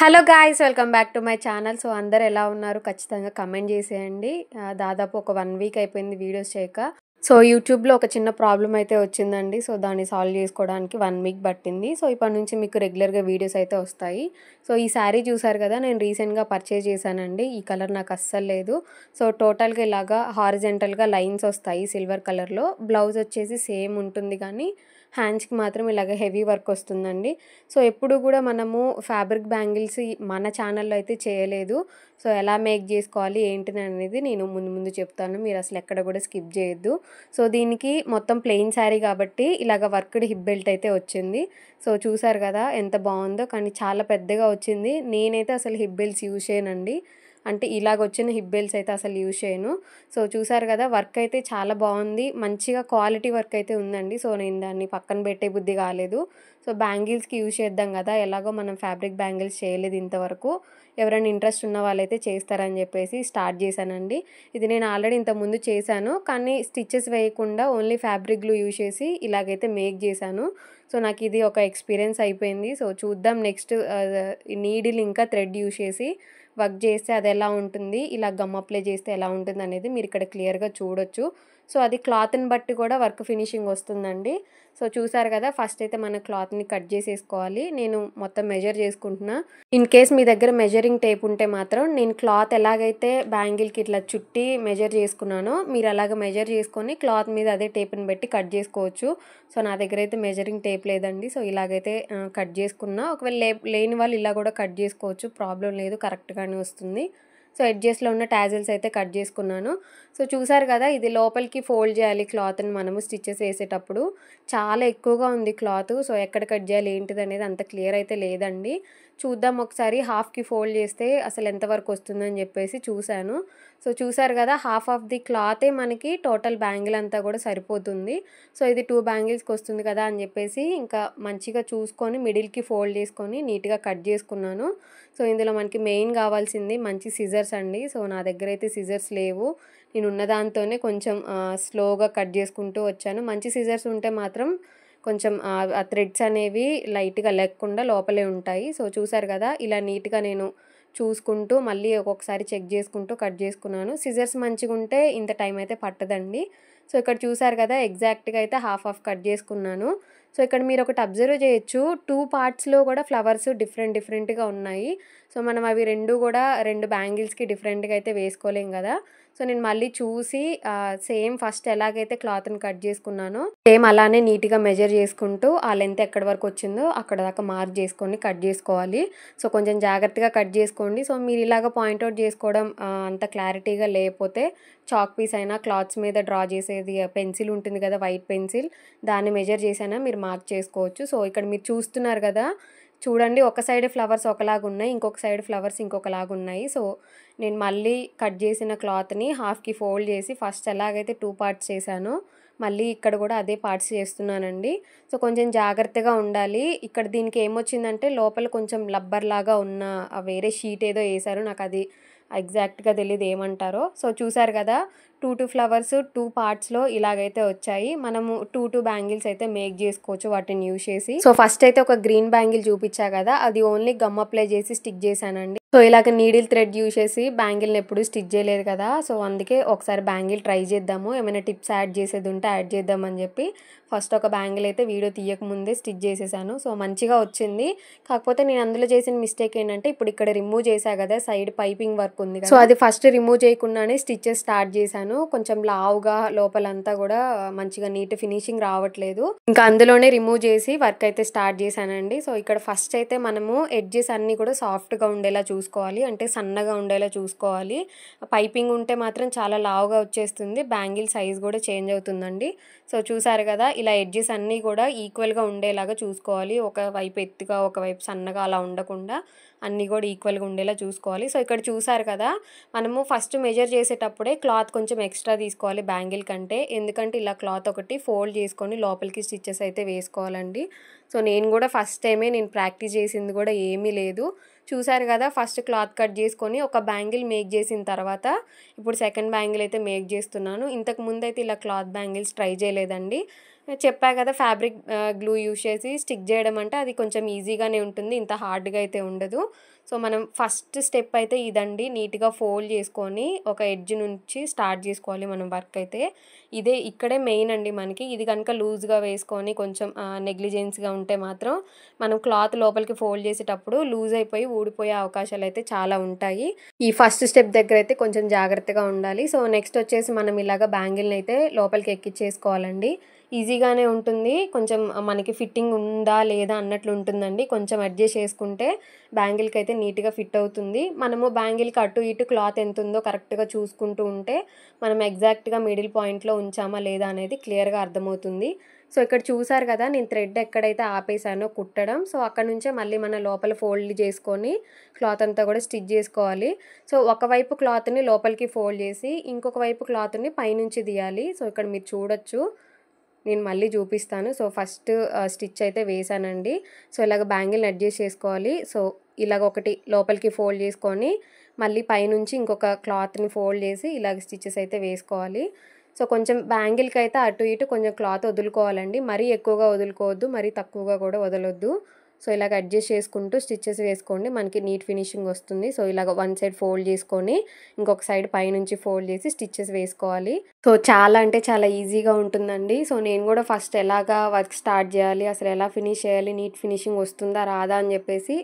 hello guys welcome back to my channel so అందరు ఎలా ఉన్నారు ఖచ్చితంగా కమెంట్ చేసేయండి దాదాపు ఒక వన్ వీక్ అయిపోయింది వీడియోస్ చేయక సో యూట్యూబ్లో ఒక చిన్న ప్రాబ్లం అయితే వచ్చిందండి సో దాన్ని సాల్వ్ చేసుకోవడానికి వన్ వీక్ పట్టింది సో ఇప్పటి నుంచి మీకు రెగ్యులర్గా వీడియోస్ అయితే వస్తాయి సో ఈ శారీ చూసారు కదా నేను రీసెంట్గా పర్చేజ్ చేశానండి ఈ కలర్ నాకు అస్సలు లేదు సో టోటల్గా ఇలాగా హారిజెంటల్గా లైన్స్ వస్తాయి సిల్వర్ కలర్లో బ్లౌజ్ వచ్చేసి సేమ్ ఉంటుంది కానీ హ్యాండ్స్కి మాత్రం ఇలాగ హెవీ వర్క్ వస్తుందండి సో ఎప్పుడు కూడా మనము ఫ్యాబ్రిక్ బ్యాంగిల్స్ మన ఛానల్లో అయితే చేయలేదు సో ఎలా మేక్ చేసుకోవాలి ఏంటి అనేది నేను ముందు ముందు చెప్తాను మీరు అసలు ఎక్కడ కూడా స్కిప్ చేయొద్దు సో దీనికి మొత్తం ప్లెయిన్ శారీ కాబట్టి ఇలాగ వర్క్డ్ హిప్ బెల్ట్ అయితే వచ్చింది సో చూసారు కదా ఎంత బాగుందో కానీ చాలా పెద్దగా వచ్చింది నేనైతే అసలు హిప్ బెల్ట్స్ యూజ్ చేయనండి అంటే ఇలాగ వచ్చిన హిప్ బెల్స్ అయితే అసలు యూజ్ చేయను సో చూసారు కదా వర్క్ అయితే చాలా బాగుంది మంచిగా క్వాలిటీ వర్క్ అయితే ఉందండి సో నేను దాన్ని పక్కన పెట్టే బుద్ధి కాలేదు సో బ్యాంగిల్స్కి యూజ్ చేద్దాం కదా ఎలాగో మనం ఫ్యాబ్రిక్ బ్యాంగిల్స్ చేయలేదు ఇంతవరకు ఎవరైనా ఇంట్రెస్ట్ ఉన్న వాళ్ళైతే చేస్తారని చెప్పేసి స్టార్ట్ చేశానండి ఇది నేను ఆల్రెడీ ఇంతకుముందు చేశాను కానీ స్టిచ్చెస్ వేయకుండా ఓన్లీ ఫ్యాబ్రిక్లు యూజ్ చేసి ఇలాగైతే మేక్ చేశాను సో నాకు ఇది ఒక ఎక్స్పీరియన్స్ అయిపోయింది సో చూద్దాం నెక్స్ట్ నీడిల్ uh, ఇంకా థ్రెడ్ యూజ్ చేసి వర్క్ చేస్తే అది ఎలా ఉంటుంది ఇలా గమ్ అప్లై చేస్తే ఎలా ఉంటుంది అనేది మీరు ఇక్కడ క్లియర్గా చూడొచ్చు సో అది క్లాత్ని బట్టి కూడా వర్క్ ఫినిషింగ్ వస్తుందండి సో చూసారు కదా ఫస్ట్ అయితే మన క్లాత్ని కట్ చేసేసుకోవాలి నేను మొత్తం మెజర్ చేసుకుంటున్నా ఇన్ కేస్ మీ దగ్గర మెజరింగ్ టేప్ ఉంటే మాత్రం నేను క్లాత్ ఎలాగైతే బ్యాంగిల్కి ఇట్లా చుట్టి మెజర్ చేసుకున్నానో మీరు అలాగ మెజర్ చేసుకొని క్లాత్ మీద అదే టేప్ని పెట్టి కట్ చేసుకోవచ్చు సో నా దగ్గర అయితే మెజరింగ్ టేప్ లేదండి సో ఇలాగైతే కట్ చేసుకున్నా ఒకవేళ లేని వాళ్ళు ఇలా కూడా కట్ చేసుకోవచ్చు ప్రాబ్లం లేదు కరెక్ట్గానే వస్తుంది సో ఎడ్జెస్లో ఉన్న టాజిల్స్ అయితే కట్ చేసుకున్నాను సో చూసారు కదా ఇది లోపలికి ఫోల్డ్ చేయాలి క్లాత్ని మనము స్టిచ్చెస్ వేసేటప్పుడు చాలా ఎక్కువగా ఉంది క్లాత్ సో ఎక్కడ కట్ చేయాలి ఏంటిది అనేది అంత క్లియర్ అయితే లేదండి చూద్దాం ఒకసారి హాఫ్కి ఫోల్డ్ చేస్తే అసలు ఎంతవరకు వస్తుందని చెప్పేసి చూశాను సో చూసారు కదా హాఫ్ ఆఫ్ ది క్లాతే మనకి టోటల్ బ్యాంగిల్ అంతా కూడా సరిపోతుంది సో ఇది టూ బ్యాంగిల్స్కి వస్తుంది కదా అని చెప్పేసి ఇంకా మంచిగా చూసుకొని మిడిల్కి ఫోల్డ్ చేసుకొని నీట్గా కట్ చేసుకున్నాను సో ఇందులో మనకి మెయిన్ కావాల్సింది మంచి సిజర్స్ అండి సో నా దగ్గర అయితే సిజర్స్ లేవు నేను ఉన్న దాంతోనే కొంచెం స్లోగా కట్ చేసుకుంటూ వచ్చాను మంచి సిజర్స్ ఉంటే మాత్రం కొంచెం ఆ థ్రెడ్స్ అనేవి లైట్గా లేకుండా లోపలే ఉంటాయి సో చూసారు కదా ఇలా నీట్గా నేను చూసుకుంటూ మళ్ళీ ఒక్కొక్కసారి చెక్ చేసుకుంటూ కట్ చేసుకున్నాను సిజర్స్ మంచిగా ఉంటే ఇంత టైం అయితే పట్టదండి సో ఇక్కడ చూసారు కదా ఎగ్జాక్ట్గా అయితే హాఫ్ హాఫ్ కట్ చేసుకున్నాను సో ఇక్కడ మీరు ఒకటి అబ్జర్వ్ చేయొచ్చు టూ పార్ట్స్లో కూడా ఫ్లవర్స్ డిఫరెంట్ డిఫరెంట్గా ఉన్నాయి సో మనం అవి రెండు కూడా రెండు బ్యాంగిల్స్కి డిఫరెంట్గా అయితే వేసుకోలేం కదా సో నేను మళ్ళీ చూసి సేమ్ ఫస్ట్ ఎలాగైతే క్లాత్ని కట్ చేసుకున్నానో సేమ్ అలానే నీట్గా మెజర్ చేసుకుంటూ ఆ లెంత్ ఎక్కడి వరకు వచ్చిందో అక్కడ దాకా మార్క్ చేసుకొని కట్ చేసుకోవాలి సో కొంచెం జాగ్రత్తగా కట్ చేసుకోండి సో మీరు ఇలాగ పాయింట్అవుట్ చేసుకోవడం అంత క్లారిటీగా లేకపోతే చాక్ పీస్ అయినా క్లాత్స్ మీద డ్రా చేసేది పెన్సిల్ ఉంటుంది కదా వైట్ పెన్సిల్ దాన్ని మెజర్ చేసైనా మీరు మార్క్ చేసుకోవచ్చు సో ఇక్కడ మీరు చూస్తున్నారు కదా చూడండి ఒక సైడ్ ఫ్లవర్స్ ఒకలాగా ఉన్నాయి ఇంకొక సైడ్ ఫ్లవర్స్ ఇంకొకలాగా ఉన్నాయి సో నేను మళ్ళీ కట్ చేసిన క్లాత్ని హాఫ్కి ఫోల్డ్ చేసి ఫస్ట్ ఎలాగైతే టూ పార్ట్స్ చేశానో మళ్ళీ ఇక్కడ కూడా అదే పార్ట్స్ చేస్తున్నానండి సో కొంచెం జాగ్రత్తగా ఉండాలి ఇక్కడ దీనికి ఏమొచ్చిందంటే లోపల కొంచెం లబ్బర్లాగా ఉన్న వేరే షీట్ ఏదో వేశారు నాకు అది ఎగ్జాక్ట్గా తెలియదు ఏమంటారో సో చూసారు కదా టూ టూ ఫ్లవర్స్ టూ పార్ట్స్లో ఇలాగైతే వచ్చాయి మనము టూ టూ బ్యాంగిల్స్ అయితే మేక్ చేసుకోవచ్చు వాటిని యూజ్ చేసి సో ఫస్ట్ అయితే ఒక గ్రీన్ బ్యాంగిల్ చూపించా కదా అది ఓన్లీ గమ్ అప్లై చేసి స్టిక్ చేశానండి సో ఇలాగ నీడిల్ థ్రెడ్ యూజ్ చేసి బ్యాంగిల్ని ఎప్పుడు స్టిచ్ చేయలేదు కదా సో అందుకే ఒకసారి బ్యాంగిల్ ట్రై చేద్దాము ఏమైనా టిప్స్ యాడ్ చేసేది ఉంటే యాడ్ చేద్దామని చెప్పి ఫస్ట్ ఒక బ్యాంగిల్ అయితే వీడియో తీయకముందే స్టిచ్ చేసేసాను సో మంచిగా వచ్చింది కాకపోతే నేను అందులో చేసిన మిస్టేక్ ఏంటంటే ఇప్పుడు ఇక్కడ రిమూవ్ చేశా కదా సైడ్ పైపింగ్ వర్క్ ఉంది సో అది ఫస్ట్ రిమూవ్ చేయకుండానే స్టిచ్చెస్ స్టార్ట్ చేశాను కొంచెం లావుగా లోపలంతా కూడా మంచిగా నీట్ ఫినిషింగ్ రావట్లేదు ఇంకా అందులోనే రిమూవ్ చేసి వర్క్ అయితే స్టార్ట్ చేశానండి సో ఇక్కడ ఫస్ట్ అయితే మనము ఎడ్జెస్ అన్నీ కూడా సాఫ్ట్గా ఉండేలా చూ చూసుకోవాలి అంటే సన్నగా ఉండేలా చూసుకోవాలి పైపింగ్ ఉంటే మాత్రం చాలా లావుగా వచ్చేస్తుంది బ్యాంగిల్ సైజ్ కూడా చేంజ్ అవుతుందండి సో చూసారు కదా ఇలా ఎడ్జెస్ అన్నీ కూడా ఈక్వల్గా ఉండేలాగా చూసుకోవాలి ఒకవైపు ఎత్తుగా ఒకవైపు సన్నగా అలా ఉండకుండా అన్నీ కూడా ఈక్వల్గా ఉండేలా చూసుకోవాలి సో ఇక్కడ చూసారు కదా మనము ఫస్ట్ మెజర్ చేసేటప్పుడే క్లాత్ కొంచెం ఎక్స్ట్రా తీసుకోవాలి బ్యాంగిల్ కంటే ఎందుకంటే ఇలా క్లాత్ ఒకటి ఫోల్డ్ చేసుకొని లోపలికి స్టిచ్చెస్ అయితే వేసుకోవాలండి సో నేను కూడా ఫస్ట్ టైమే నేను ప్రాక్టీస్ చేసింది కూడా ఏమీ లేదు చూసారు కదా ఫస్ట్ క్లాత్ కట్ చేసుకొని ఒక బ్యాంగిల్ మేక్ చేసిన తర్వాత ఇప్పుడు సెకండ్ బ్యాంగిల్ అయితే మేక్ చేస్తున్నాను ఇంతకు ముందు అయితే ఇలా క్లాత్ బ్యాంగిల్స్ ట్రై చేయలేదండి చెప్పా కదా ఫ్యాబ్రిక్ గ్లూ యూజ్ చేసి స్టిక్ చేయడం అంటే అది కొంచెం ఈజీగానే ఉంటుంది ఇంత హార్డ్గా అయితే ఉండదు సో మనం ఫస్ట్ స్టెప్ అయితే ఇదండి నీట్గా ఫోల్డ్ చేసుకొని ఒక ఎడ్జ్ నుంచి స్టార్ట్ చేసుకోవాలి మనం వర్క్ అయితే ఇదే ఇక్కడే మెయిన్ అండి మనకి ఇది కనుక లూజ్గా వేసుకొని కొంచెం నెగ్లిజెన్స్గా ఉంటే మాత్రం మనం క్లాత్ లోపలికి ఫోల్డ్ చేసేటప్పుడు లూజ్ అయిపోయి ఊడిపోయే అవకాశాలు అయితే చాలా ఉంటాయి ఈ ఫస్ట్ స్టెప్ దగ్గర అయితే కొంచెం జాగ్రత్తగా ఉండాలి సో నెక్స్ట్ వచ్చేసి మనం ఇలాగ బ్యాంగిల్ని అయితే లోపలికి ఎక్కించేసుకోవాలండి ఈజీగానే ఉంటుంది కొంచెం మనకి ఫిట్టింగ్ ఉందా లేదా అన్నట్లు ఉంటుందండి కొంచెం అడ్జస్ట్ చేసుకుంటే బ్యాంగిల్కి అయితే నీట్గా ఫిట్ అవుతుంది మనము బ్యాంగిల్కి అటు ఇటు క్లాత్ ఎంత ఉందో కరెక్ట్గా చూసుకుంటూ ఉంటే మనం ఎగ్జాక్ట్గా మిడిల్ పాయింట్లో ఉంచామా లేదా అనేది క్లియర్గా అర్థమవుతుంది సో ఇక్కడ చూసారు కదా నేను థ్రెడ్ ఎక్కడైతే ఆపేసానో కుట్టడం సో అక్కడ నుంచే మళ్ళీ మన లోపల ఫోల్డ్ చేసుకొని క్లాత్ అంతా కూడా స్టిచ్ చేసుకోవాలి సో ఒకవైపు క్లాత్ని లోపలికి ఫోల్డ్ చేసి ఇంకొక వైపు క్లాత్ని పైనుంచి తీయాలి సో ఇక్కడ మీరు చూడొచ్చు నేను మళ్ళీ చూపిస్తాను సో ఫస్ట్ స్టిచ్ అయితే వేసానండి సో ఇలాగ బ్యాంగిల్ని అడ్జస్ట్ చేసుకోవాలి సో ఇలాగ ఒకటి లోపలికి ఫోల్డ్ చేసుకొని మళ్ళీ పైనుంచి ఇంకొక క్లాత్ని ఫోల్డ్ చేసి ఇలాగ స్టిచ్చెస్ అయితే వేసుకోవాలి సో కొంచెం బ్యాంగిల్కి అయితే అటు ఇటు కొంచెం క్లాత్ వదులుకోవాలండి మరీ ఎక్కువగా వదులుకోవద్దు మరీ తక్కువగా కూడా వదలొద్దు సో ఇలాగ అడ్జస్ట్ చేసుకుంటూ స్టిచ్చెస్ వేసుకోండి మనకి నీట్ ఫినిషింగ్ వస్తుంది సో ఇలాగ వన్ సైడ్ ఫోల్డ్ చేసుకొని ఇంకొక సైడ్ పైనుంచి ఫోల్డ్ చేసి స్టిచ్చెస్ వేసుకోవాలి సో చాలా అంటే చాలా ఈజీగా ఉంటుందండి సో నేను కూడా ఫస్ట్ ఎలాగా వర్క్ స్టార్ట్ చేయాలి అసలు ఎలా ఫినిష్ చేయాలి నీట్ ఫినిషింగ్ వస్తుందా రాదా అని చెప్పేసి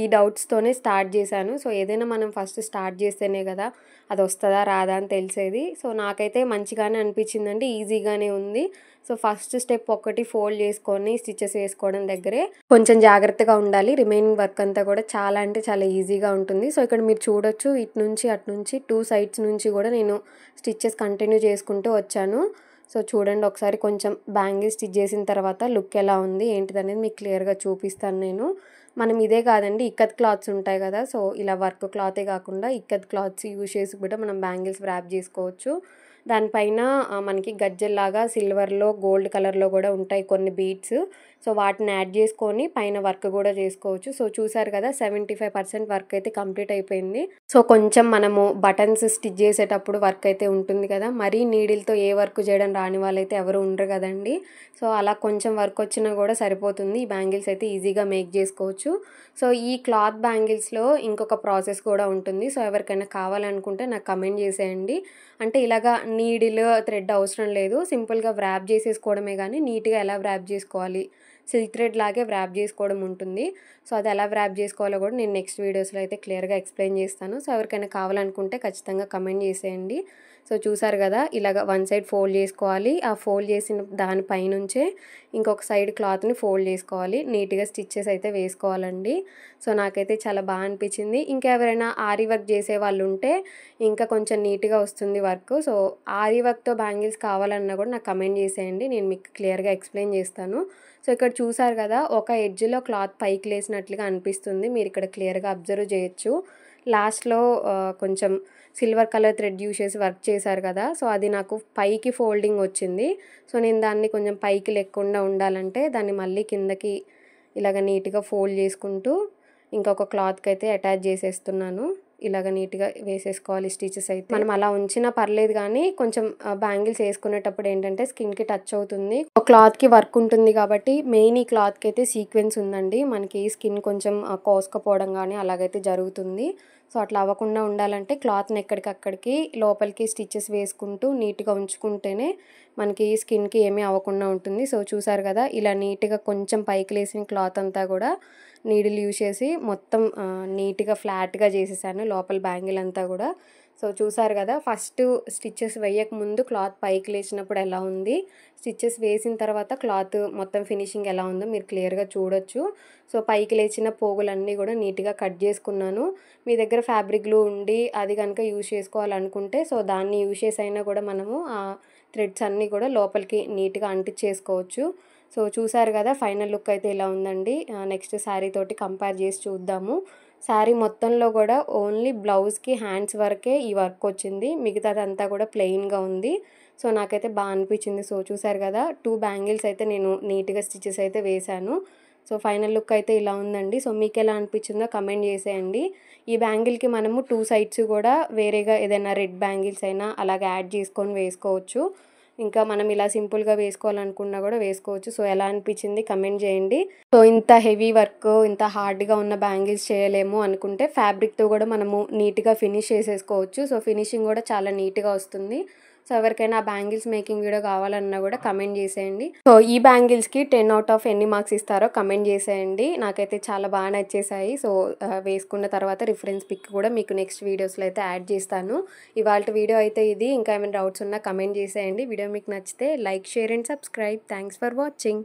ఈ డౌట్స్తోనే స్టార్ట్ చేశాను సో ఏదైనా మనం ఫస్ట్ స్టార్ట్ చేస్తేనే కదా అది వస్తుందా రాదా అని తెలిసేది సో నాకైతే మంచిగానే అనిపించిందండి ఈజీగానే ఉంది సో ఫస్ట్ స్టెప్ ఒకటి ఫోల్డ్ చేసుకొని స్టిచ్చెస్ వేసుకోవడం దగ్గరే కొంచెం జాగ్రత్త జాగ్రత్తగా ఉండాలి రిమైనింగ్ వర్క్ అంతా కూడా చాలా అంటే చాలా ఈజీగా ఉంటుంది సో ఇక్కడ మీరు చూడొచ్చు ఇటు నుంచి అటు నుంచి టూ సైడ్స్ నుంచి కూడా నేను స్టిచ్చెస్ కంటిన్యూ చేసుకుంటూ వచ్చాను సో చూడండి ఒకసారి కొంచెం బ్యాంగిల్ స్టిచ్ చేసిన తర్వాత లుక్ ఎలా ఉంది ఏంటిదనేది మీకు క్లియర్గా చూపిస్తాను నేను మనం ఇదే కాదండి ఇక్కత్ క్లాత్స్ ఉంటాయి కదా సో ఇలా వర్క్ క్లాతే కాకుండా ఇక్కత్ క్లాత్స్ యూజ్ చేసి కూడా మనం బ్యాంగిల్స్ వ్రాప్ చేసుకోవచ్చు దానిపైన మనకి గజ్జెల్లాగా సిల్వర్లో గోల్డ్ కలర్లో కూడా ఉంటాయి కొన్ని బీట్స్ సో వాటిని యాడ్ చేసుకొని పైన వర్క్ కూడా చేసుకోవచ్చు సో చూసారు కదా సెవెంటీ ఫైవ్ పర్సెంట్ వర్క్ అయితే కంప్లీట్ అయిపోయింది సో కొంచెం మనము బటన్స్ స్టిచ్ చేసేటప్పుడు వర్క్ అయితే ఉంటుంది కదా మరీ నీడిల్తో ఏ వర్క్ చేయడం రాని వాళ్ళైతే ఎవరు ఉండరు కదండి సో అలా కొంచెం వర్క్ వచ్చినా కూడా సరిపోతుంది ఈ బ్యాంగిల్స్ అయితే ఈజీగా మేక్ చేసుకోవచ్చు సో ఈ క్లాత్ బ్యాంగిల్స్లో ఇంకొక ప్రాసెస్ కూడా ఉంటుంది సో ఎవరికైనా కావాలనుకుంటే నాకు కమెంట్ చేసేయండి అంటే ఇలాగా నీడిల్ థ్రెడ్ అవసరం లేదు సింపుల్గా వ్రాప్ చేసేసుకోవడమే కానీ నీట్గా ఎలా వ్రాప్ చేసుకోవాలి సిల్క్ థ్రెడ్ లాగే వ్రాప్ చేసుకోవడం ఉంటుంది సో అది ఎలా వ్రాప్ చేసుకోవాలో కూడా నేను నెక్స్ట్ వీడియోస్లో అయితే క్లియర్గా ఎక్స్ప్లెయిన్ చేస్తాను సో ఎవరికైనా కావాలనుకుంటే ఖచ్చితంగా కమెంట్ చేసేయండి సో చూసారు కదా ఇలాగ వన్ సైడ్ ఫోల్డ్ చేసుకోవాలి ఆ ఫోల్డ్ చేసిన దానిపైనుంచే ఇంకొక సైడ్ క్లాత్ని ఫోల్డ్ చేసుకోవాలి నీట్గా స్టిచ్చెస్ అయితే వేసుకోవాలండి సో నాకైతే చాలా బాగా అనిపించింది ఇంకా ఎవరైనా ఆరి వర్క్ చేసే వాళ్ళు ఉంటే ఇంకా కొంచెం నీట్గా వస్తుంది వర్క్ సో ఆరి వర్క్తో బ్యాంగిల్స్ కావాలన్నా కూడా నాకు కమెంట్ చేసేయండి నేను మీకు క్లియర్గా ఎక్స్ప్లెయిన్ చేస్తాను సో ఇక్కడ చూసారు కదా ఒక ఎడ్జ్లో క్లాత్ పైకి లేసినట్లుగా అనిపిస్తుంది మీరు ఇక్కడ క్లియర్గా అబ్జర్వ్ చేయొచ్చు లాస్ట్లో కొంచెం సిల్వర్ కలర్ థ్రెడ్ యూస్ చేసి వర్క్ చేశారు కదా సో అది నాకు పైకి ఫోల్డింగ్ వచ్చింది సో నేను దాన్ని కొంచెం పైకి లేకుండా ఉండాలంటే దాన్ని మళ్ళీ కిందకి ఇలాగ నీట్గా ఫోల్డ్ చేసుకుంటూ ఇంకొక క్లాత్కి అయితే అటాచ్ చేసేస్తున్నాను ఇలాగ నీట్గా వేసేసుకోవాలి స్టిచెస్ అయితే మనం అలా ఉంచినా పర్లేదు కానీ కొంచెం బ్యాంగిల్స్ వేసుకునేటప్పుడు ఏంటంటే స్కిన్కి టచ్ అవుతుంది ఒక క్లాత్కి వర్క్ ఉంటుంది కాబట్టి మెయిన్ ఈ క్లాత్కి అయితే సీక్వెన్స్ ఉందండి మనకి స్కిన్ కొంచెం కోసుకపోవడం కానీ అలాగైతే జరుగుతుంది సో అట్లా అవ్వకుండా ఉండాలంటే క్లాత్ని ఎక్కడికక్కడికి లోపలికి స్టిచ్చెస్ వేసుకుంటూ నీట్గా ఉంచుకుంటేనే మనకి స్కిన్కి ఏమీ అవ్వకుండా ఉంటుంది సో చూసారు కదా ఇలా నీట్గా కొంచెం పైకి లేసిన క్లాత్ అంతా కూడా నీడిల్ యూజ్ చేసి మొత్తం నీట్గా ఫ్లాట్గా చేసేసాను లోపల బ్యాంగిల్ అంతా కూడా సో చూసారు కదా ఫస్ట్ స్టిచ్చెస్ వేయకముందు క్లాత్ పైకి లేచినప్పుడు ఎలా ఉంది స్టిచ్చెస్ వేసిన తర్వాత క్లాత్ మొత్తం ఫినిషింగ్ ఎలా ఉందో మీరు క్లియర్గా చూడొచ్చు సో పైకి లేచిన పోగులన్నీ కూడా నీట్గా కట్ చేసుకున్నాను మీ దగ్గర ఫ్యాబ్రిక్లు ఉండి అది కనుక యూజ్ చేసుకోవాలనుకుంటే సో దాన్ని యూజ్ చేసైనా కూడా మనము ఆ థ్రెడ్స్ అన్నీ కూడా లోపలికి నీట్గా అంటించేసుకోవచ్చు సో చూసారు కదా ఫైనల్ లుక్ అయితే ఇలా ఉందండి నెక్స్ట్ శారీ తోటి కంపేర్ చేసి చూద్దాము శారీ మొత్తంలో కూడా ఓన్లీ బ్లౌజ్కి హ్యాండ్స్ వరకే ఈ వర్క్ వచ్చింది మిగతాదంతా కూడా ప్లెయిన్గా ఉంది సో నాకైతే బాగా అనిపించింది సో చూసారు కదా టూ బ్యాంగిల్స్ అయితే నేను నీట్గా స్టిచెస్ అయితే వేశాను సో ఫైనల్ లుక్ అయితే ఇలా ఉందండి సో మీకు ఎలా అనిపించిందో కమెంట్ చేసేయండి ఈ బ్యాంగిల్కి మనము టూ సైడ్స్ కూడా వేరేగా ఏదైనా రెడ్ బ్యాంగిల్స్ అయినా అలాగే యాడ్ చేసుకొని వేసుకోవచ్చు ఇంకా మనం ఇలా సింపుల్గా వేసుకోవాలనుకున్నా కూడా వేసుకోవచ్చు సో ఎలా అనిపించింది కమెంట్ చేయండి సో ఇంత హెవీ వర్క్ ఇంత హార్డ్గా ఉన్న బ్యాంగిల్స్ చేయలేము అనుకుంటే ఫ్యాబ్రిక్తో కూడా మనము నీట్గా ఫినిష్ చేసేసుకోవచ్చు సో ఫినిషింగ్ కూడా చాలా నీట్గా వస్తుంది సో ఎవరికైనా బ్యాంగిల్స్ మేకింగ్ వీడియో కావాలన్నా కూడా కమెంట్ చేసేయండి సో ఈ బ్యాంగిల్స్కి టెన్ అవుట్ ఆఫ్ ఎన్ని మార్క్స్ ఇస్తారో కమెంట్ చేసేయండి నాకైతే చాలా బాగా నచ్చేసాయి సో వేసుకున్న తర్వాత రిఫరెన్స్ పిక్ కూడా మీకు నెక్స్ట్ వీడియోస్లో అయితే యాడ్ చేస్తాను ఇవాళ వీడియో అయితే ఇది ఇంకా ఏమైనా డౌట్స్ ఉన్నా కమెంట్ చేసేయండి వీడియో మీకు నచ్చితే like share and subscribe thanks for watching